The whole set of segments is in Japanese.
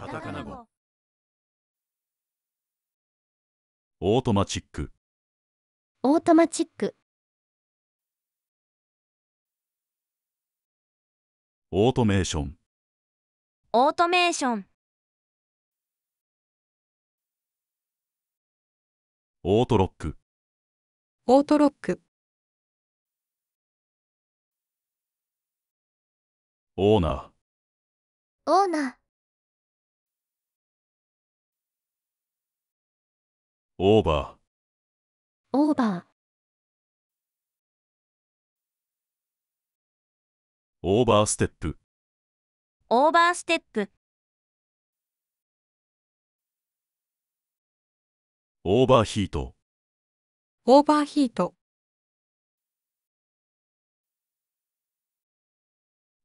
カタカナ語オートマチックオートマチックオートメーションオートメーションオートロックオートロックオーナーオーナーオーバーオーバーオーバーステップオーバーステップオーバーヒートオーバーヒート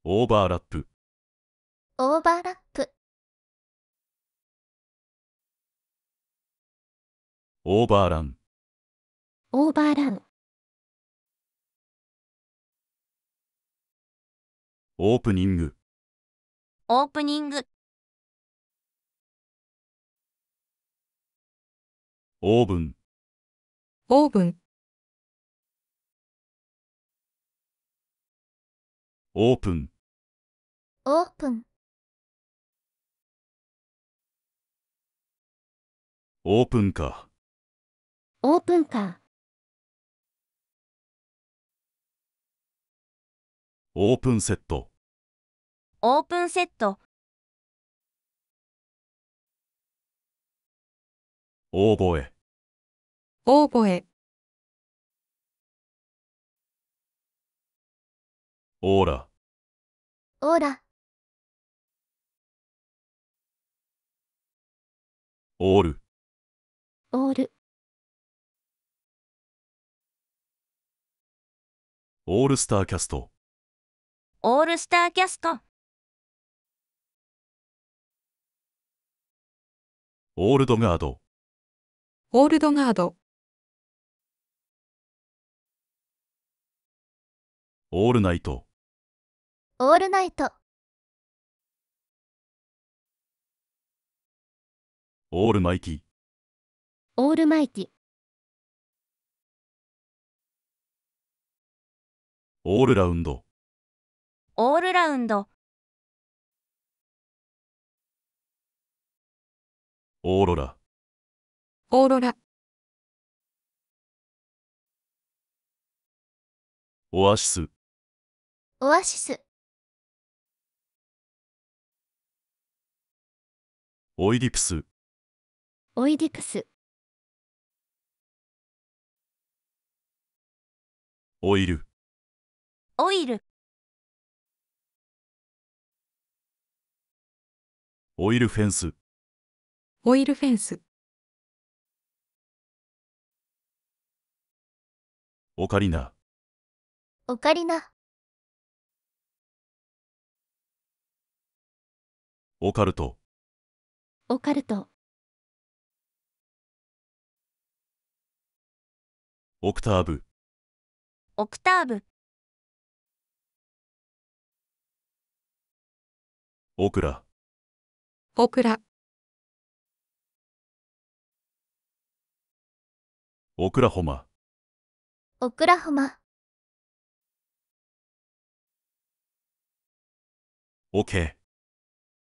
オーバーラップオーバーラップオーバーランオーバーランオープニングオープニングオーブンオーブンオープンオープンオープンか。オープンカーオープンセットオープンセットオーボエ「オーラオーラオールオールオールスターキャストオールスターキャストオールドガードオールドガードオールナイトオールナイトオールマイティオールマイティオールラウンドオールラウンドオーロラオーロラオアシスオアシスオイディプスオイディプスオイルオイルオイルフェンスオイルフェンスオカリナオカリナオカルトオカルトオクターブオクターブオクラオクラオクラホマオクラホマオケ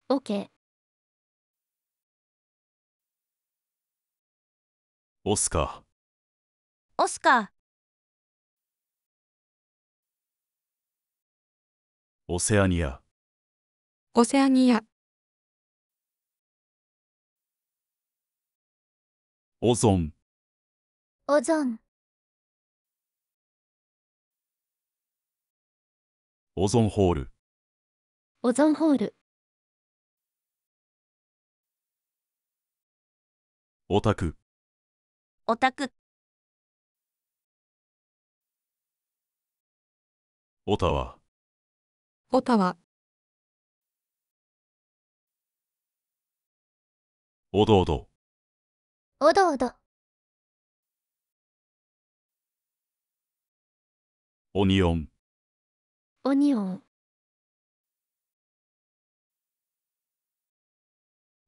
オケオスカオスカオセアニアオセアニアオゾンオゾンオゾンホールオゾンホールオタクオタクオタワオタワおどおどおどおどオニオンオニオン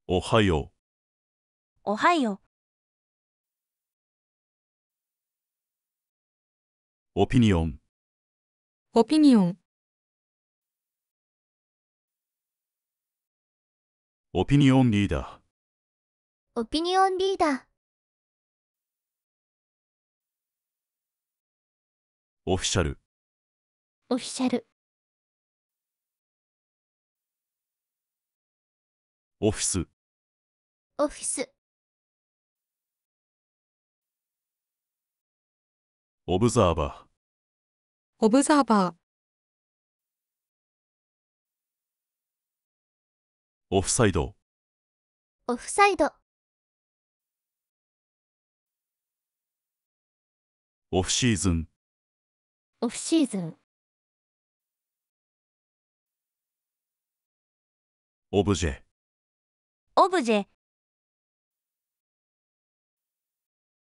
おはようおはようオピニオンオピニオンオピニオンリーダーオピニオンリーダーオフィシャルオフィシャルオフィスオフィスオブザーバーオブザーバーオフサイドオフサイドオフシーズンオフシーズンオブジェオブジェ